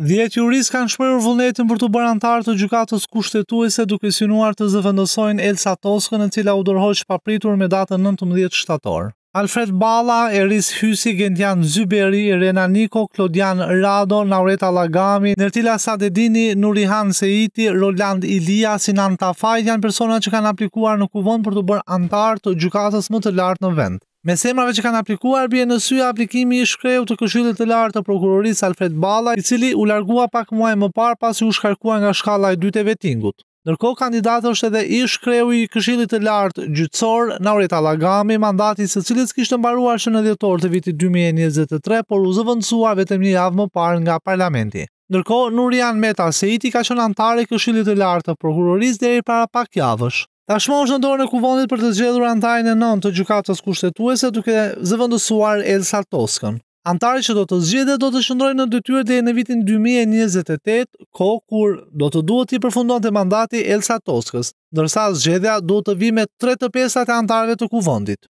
Djetë juris kanë shprejur vullnetin për të bërë antarë të gjukatës kushtetuese duke sinuar të zëvendësojnë Elsa Toskën e cila u dërhoq papritur me datën 19 shtatorë. Alfred Balla, Eris Hysi, Gendjan Zyberi, Rena Niko, Klodian Rado, Naureta Lagami, Nertila Sadedini, Nurihan Seiti, Roland Ilia, Sinan Tafajt janë persona që kanë aplikuar në kuvon për të bërë antar të gjukatës më të lartë në vend. Me semrave që kanë aplikuar, bje në sy aplikimi i shkreu të këshillit të lartë të prokuroris Alfred Balaj, i cili u largua pak muaj më parë pas i u shkarkua nga shkalla e dyte vetingut. Nërko kandidat është edhe i shkreu i këshillit të lartë gjytsor, Naureta Lagami, mandati së cilit s'kishtë mbaruar shë në djetor të vitit 2023, por u zëvëndësua vetëm një javë më parë nga parlamenti. Nërko, Nurian Meta Seiti ka qënë antare këshillit të lartë të prokuroris dhe i para pak javësh. Tashmë është në dorën e kuvendit për të zgjedhur antarin e nën të gjukatës kushtetuese duke zëvendësuar Elsa Toskën. Antari që do të zgjede do të shëndrojnë në detyrë deri në vitin 2028, kohë kur do të duhet të përfundonte mandati Elsa Toskës, ndërsa zgjedhja do të vi me 3 të 5 të antarëve të kuvendit.